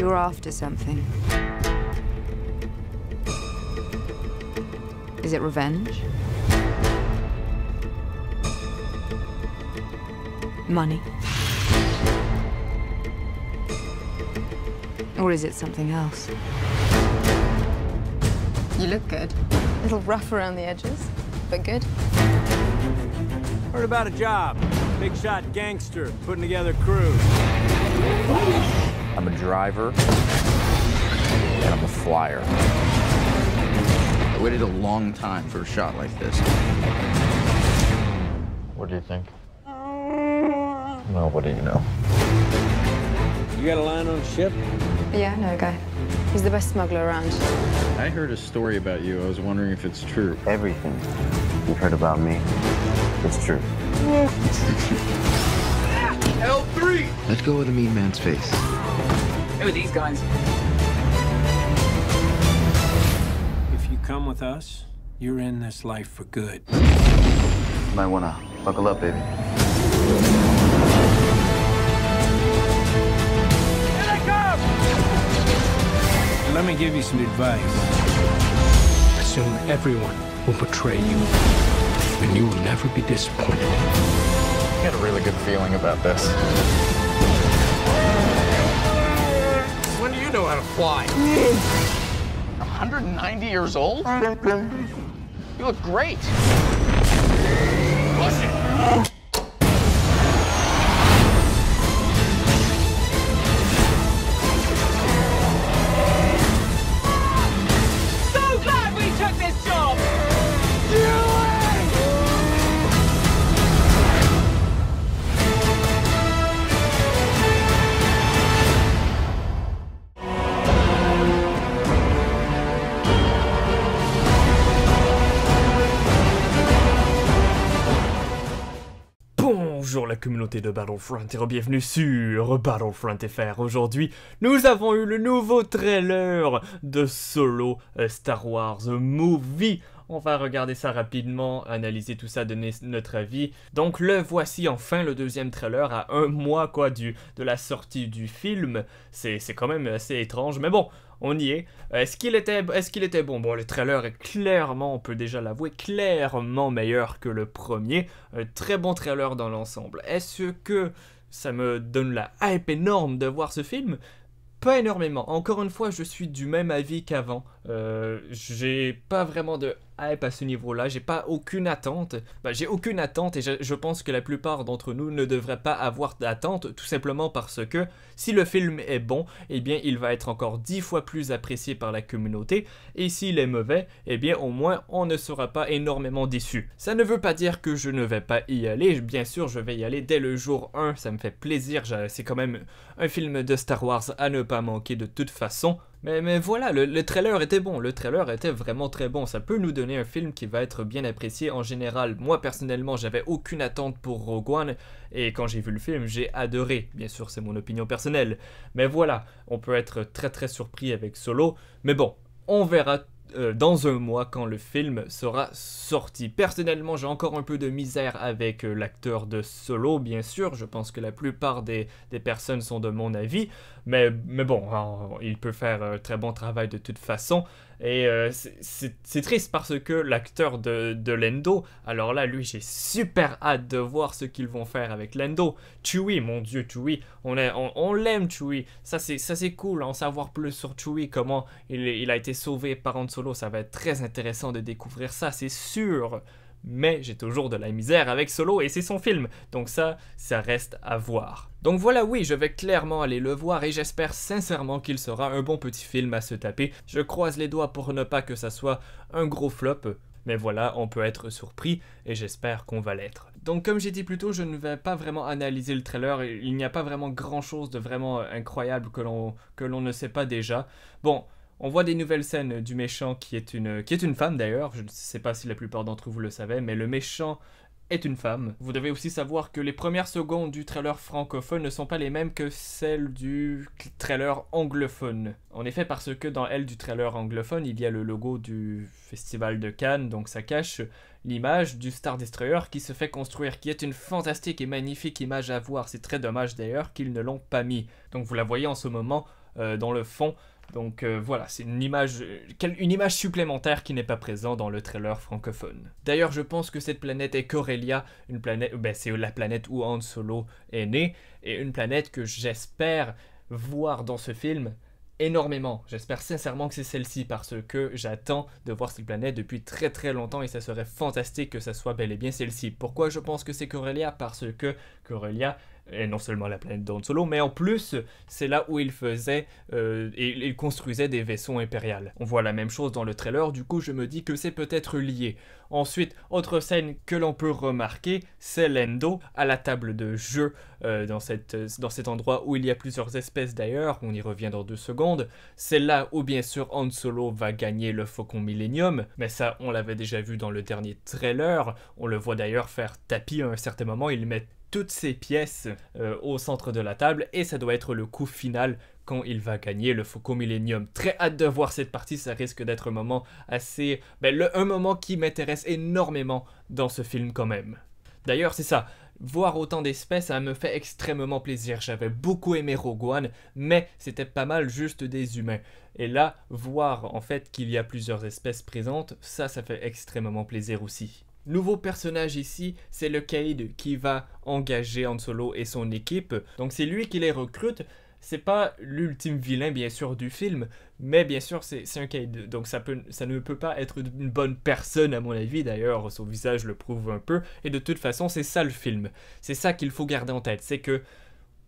You're after something. Is it revenge? Money? Or is it something else? You look good. A little rough around the edges, but good. Heard about a job. Big shot gangster putting together crew. I'm a driver, and I'm a flyer. I waited a long time for a shot like this. What do you think? Well, what do you know? You got a line on the ship? Yeah, I know a guy. He's the best smuggler around. I heard a story about you. I was wondering if it's true. Everything you've heard about me, it's true. L3! Let go of the mean man's face. Who are these guys? If you come with us, you're in this life for good. You might wanna buckle up, baby. Here Let me give you some advice. Assume everyone will betray you, and you will never be disappointed. I got a really good feeling about this. When do you know how to fly? 190 years old? You look great. Bonjour la communauté de Battlefront et bienvenue sur Battlefront FR. Aujourd'hui, nous avons eu le nouveau trailer de Solo euh, Star Wars Movie. On va regarder ça rapidement, analyser tout ça, donner notre avis. Donc le voici enfin le deuxième trailer à un mois quoi du de la sortie du film. C'est quand même assez étrange, mais bon, on y est. Euh, est-ce qu'il était, est qu'il était bon Bon, le trailer est clairement, on peut déjà l'avouer, clairement meilleur que le premier. Euh, très bon trailer dans l'ensemble. Est-ce que ça me donne la hype énorme de voir ce film pas énormément. Encore une fois, je suis du même avis qu'avant. Euh, j'ai pas vraiment de à ah, ce niveau-là, j'ai pas aucune attente. Bah, j'ai aucune attente et je, pense que la plupart d'entre nous ne devraient pas avoir d'attente, tout simplement parce que si le film est bon, eh bien il va être encore dix fois plus apprécié par la communauté, et s'il est mauvais, eh bien au moins on ne sera pas énormément déçu. Ça ne veut pas dire que je ne vais pas y aller, bien sûr je vais y aller dès le jour 1, ça me fait plaisir, c'est quand même un film de Star Wars à ne pas manquer de toute façon. Mais, voilà, le, trailer était bon, le trailer était vraiment très bon. Ça peut nous donner un film qui va être bien apprécié en général. Moi personnellement, j'avais aucune attente pour Rogue One et quand j'ai vu le film, j'ai adoré. Bien sûr, c'est mon opinion personnelle. Mais voilà, on peut être très très surpris avec Solo. Mais bon, on verra euh, dans un mois quand le film sera sorti. Personnellement, j'ai encore un peu de misère avec euh, l'acteur de Solo, bien sûr. Je pense que la plupart des, personnes sont de mon avis. Mais, bon, hein, il peut faire un euh, très bon travail de toute façon. Et euh, c'est triste parce que l'acteur de, Lendo, alors là, lui, j'ai super hâte de voir ce qu'ils vont faire avec Lendo. Chewie, mon dieu, Chewie, on, l'aime, Chewie. Ça, c'est cool, en savoir plus sur Chewie, comment il, il, a été sauvé par Han Solo. Ça va être très intéressant de découvrir ça, c'est sûr mais j'ai toujours de la misère avec Solo et c'est son film, donc ça, ça reste à voir. Donc voilà, oui, je vais clairement aller le voir et j'espère sincèrement qu'il sera un bon petit film à se taper. Je croise les doigts pour ne pas que ça soit un gros flop, mais voilà, on peut être surpris et j'espère qu'on va l'être. Donc comme j'ai dit plus tôt, je ne vais pas vraiment analyser le trailer, il n'y a pas vraiment grand chose de vraiment incroyable que l'on ne sait pas déjà. Bon, on voit des nouvelles scènes du méchant qui est une, qui est une femme d'ailleurs. Je ne sais pas si la plupart d'entre vous le savaient, mais le méchant est une femme. Vous devez aussi savoir que les premières secondes du trailer francophone ne sont pas les mêmes que celles du trailer anglophone. En effet, parce que dans elle du trailer anglophone, il y a le logo du festival de Cannes, donc ça cache l'image du Star Destroyer qui se fait construire, qui est une fantastique et magnifique image à voir. C'est très dommage d'ailleurs qu'ils ne l'ont pas mis. Donc vous la voyez en ce moment euh, dans le fond donc euh, voilà, c'est une image, euh, une image supplémentaire qui n'est pas présente dans le trailer francophone. D'ailleurs, je pense que cette planète est Corellia, une planète, ben, c'est la planète où Han Solo est né, et une planète que j'espère voir dans ce film énormément. J'espère sincèrement que c'est celle-ci parce que j'attends de voir cette planète depuis très très longtemps et ça serait fantastique que ça soit bel et bien celle-ci. Pourquoi je pense que c'est Corellia Parce que Corellia et non seulement la planète d'Han Solo, mais en plus, c'est là où il faisait euh, et il construisait des vaisseaux impériaux. On voit la même chose dans le trailer, du coup, je me dis que c'est peut-être lié. Ensuite, autre scène que l'on peut remarquer, c'est Lendo à la table de jeu euh, dans, dans cet endroit où il y a plusieurs espèces d'ailleurs, on y revient dans deux secondes. C'est là où bien sûr Han Solo va gagner le Faucon Millenium, mais ça on l'avait déjà vu dans le dernier trailer, on le voit d'ailleurs faire tapis à un certain moment, il met toutes ces pièces euh, au centre de la table et ça doit être le coup final quand il va gagner le Foucault Millennium. Très hâte de voir cette partie, ça risque d'être un moment assez... Ben, un moment qui m'intéresse énormément dans ce film quand même. D'ailleurs, c'est ça, voir autant d'espèces, ça me fait extrêmement plaisir. J'avais beaucoup aimé Rogue One, mais c'était pas mal juste des humains. Et là, voir en fait qu'il y a plusieurs espèces présentes, ça, ça fait extrêmement plaisir aussi nouveau personnage ici, c'est le Cade qui va engager Han Solo et son équipe. Donc c'est lui qui les recrute. C'est pas l'ultime vilain, bien sûr, du film, mais bien sûr, c'est un Cade. Donc ça, ça ne peut pas être une bonne personne, à mon avis. D'ailleurs, son visage le prouve un peu. Et de toute façon, c'est ça le film. C'est ça qu'il faut garder en tête. C'est que,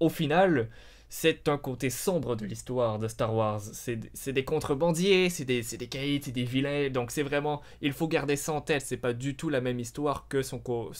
au final, c'est un côté sombre de l'histoire de Star Wars. C'est des contrebandiers, c'est des, des caïds, c'est des vilains. Donc c'est vraiment, il faut garder ça en tête. C'est pas du tout la même histoire que ce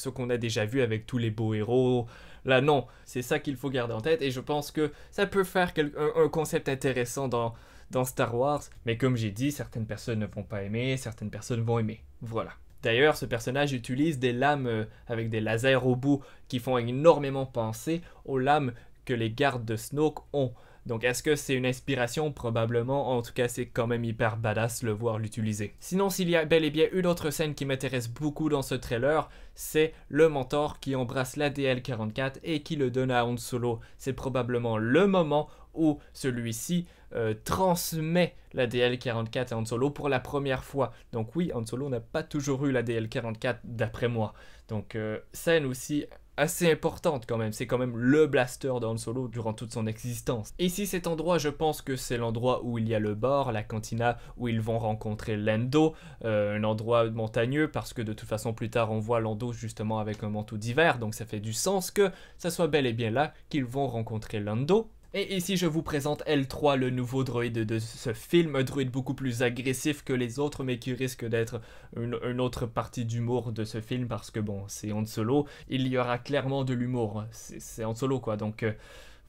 qu'on a déjà vu avec tous les beaux héros. Là non, c'est ça qu'il faut garder en tête. Et je pense que ça peut faire un, concept intéressant dans, dans Star Wars. Mais comme j'ai dit, certaines personnes ne vont pas aimer, certaines personnes vont aimer. Voilà. D'ailleurs, ce personnage utilise des lames euh, avec des lasers au bout qui font énormément penser aux lames les gardes de Snoke ont. Donc est-ce que c'est une inspiration Probablement, en tout cas c'est quand même hyper badass le voir l'utiliser. Sinon s'il y a bel et bien une autre scène qui m'intéresse beaucoup dans ce trailer, c'est le mentor qui embrasse la DL44 et qui le donne à Han Solo. C'est probablement le moment où celui-ci euh, transmet la DL44 à Han Solo pour la première fois. Donc oui, Han Solo n'a pas toujours eu la DL44 d'après moi. Donc euh, scène aussi assez importante quand même. C'est quand même le blaster dans le Solo durant toute son existence. Ici, cet endroit, je pense que c'est l'endroit où il y a le bord. la cantina, où ils vont rencontrer Lando, euh, un endroit montagneux, parce que de toute façon, plus tard, on voit Lando justement avec un manteau d'hiver, donc ça fait du sens que ça soit bel et bien là qu'ils vont rencontrer Lando. Et ici je vous présente L3, le nouveau droïde de ce film, un droïde beaucoup plus agressif que les autres mais qui risque d'être une, autre partie d'humour de ce film parce que bon, c'est en Solo, il y aura clairement de l'humour, c'est en Solo quoi, donc... Euh,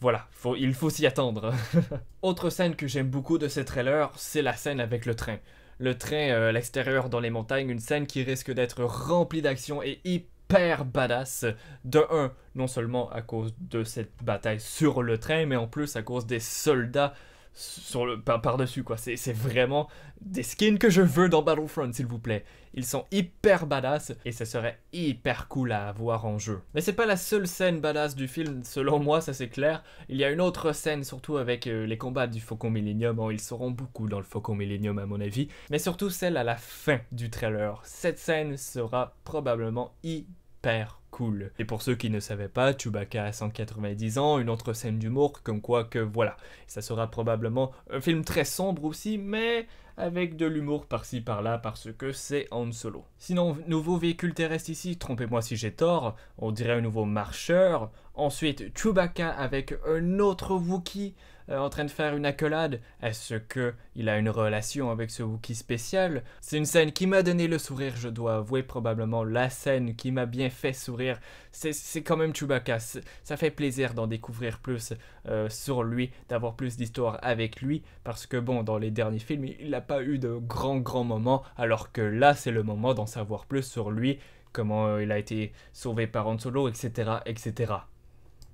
voilà, il faut s'y attendre. autre scène que j'aime beaucoup de ce trailer, c'est la scène avec le train. Le train euh, à l'extérieur dans les montagnes, une scène qui risque d'être remplie d'action et hyper hyper badass. De un, non seulement à cause de cette bataille sur le train, mais en plus à cause des soldats sur le par-dessus quoi. C'est vraiment des skins que je veux dans Battlefront, s'il vous plaît. Ils sont hyper badass et ça serait hyper cool à avoir en jeu. Mais c'est pas la seule scène badass du film, selon moi, ça c'est clair. Il y a une autre scène, surtout avec euh, les combats du Faucon Millennium oh, ils seront beaucoup dans le Faucon Millennium à mon avis. Mais surtout celle à la fin du trailer. Cette scène sera probablement hyper super cool. Et pour ceux qui ne savaient pas, Chewbacca a 190 ans, une autre scène d'humour, comme quoi que voilà. Ça sera probablement un film très sombre aussi, mais avec de l'humour par-ci par-là parce que c'est Han Solo. Sinon, nouveau véhicule terrestre ici, trompez-moi si j'ai tort, on dirait un nouveau marcheur. Ensuite, Chewbacca avec un autre Wookiee euh, en train de faire une accolade Est-ce que il a une relation avec ce Wookiee spécial C'est une scène qui m'a donné le sourire, je dois avouer probablement la scène qui m'a bien fait sourire. C'est quand même Chewbacca, ça fait plaisir d'en découvrir plus euh, sur lui, d'avoir plus d'histoire avec lui, parce que bon, dans les derniers films, il n'a pas eu de grands grands moments, alors que là, c'est le moment d'en savoir plus sur lui comment euh, il a été sauvé par Han Solo, etc., etc.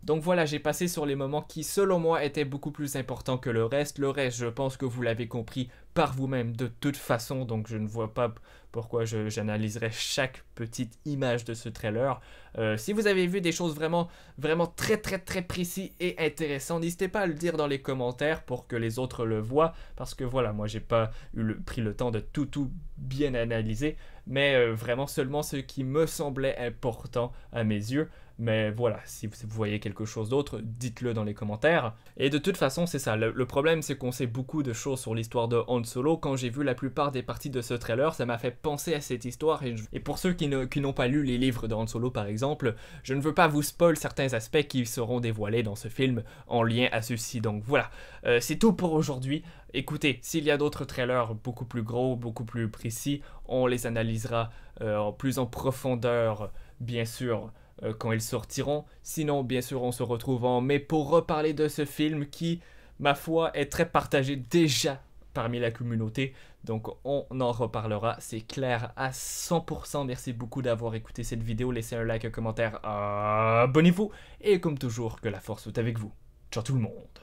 Donc voilà, j'ai passé sur les moments qui, selon moi, étaient beaucoup plus importants que le reste. Le reste, je pense que vous l'avez compris par vous-même de toute façon, donc je ne vois pas pourquoi j'analyserais chaque petite image de ce trailer. Euh, si vous avez vu des choses vraiment, vraiment très très très précises et intéressantes, n'hésitez pas à le dire dans les commentaires pour que les autres le voient, parce que voilà, moi j'ai pas eu pris le temps de tout tout bien analyser, mais euh, vraiment seulement ce qui me semblait important à mes yeux. Mais voilà, si vous voyez quelque chose d'autre, dites-le dans les commentaires. Et de toute façon, c'est ça. Le, problème, c'est qu'on sait beaucoup de choses sur l'histoire de Han Solo. Quand j'ai vu la plupart des parties de ce trailer, ça m'a fait penser à cette histoire. Et, pour ceux qui n'ont pas lu les livres de Han Solo, par exemple, je ne veux pas vous spoil certains aspects qui seront dévoilés dans ce film en lien à ceci. Donc voilà, euh, c'est tout pour aujourd'hui. Écoutez, s'il y a d'autres trailers beaucoup plus gros, beaucoup plus précis, on les analysera euh, en plus en profondeur, bien sûr. Euh, quand ils sortiront. Sinon, bien sûr, on se retrouve en mai pour reparler de ce film qui, ma foi, est très partagé déjà parmi la communauté. Donc on en reparlera, c'est clair à 100%. Merci beaucoup d'avoir écouté cette vidéo. Laissez un like, un commentaire, abonnez-vous. Et comme toujours, que la force soit avec vous. Ciao tout le monde.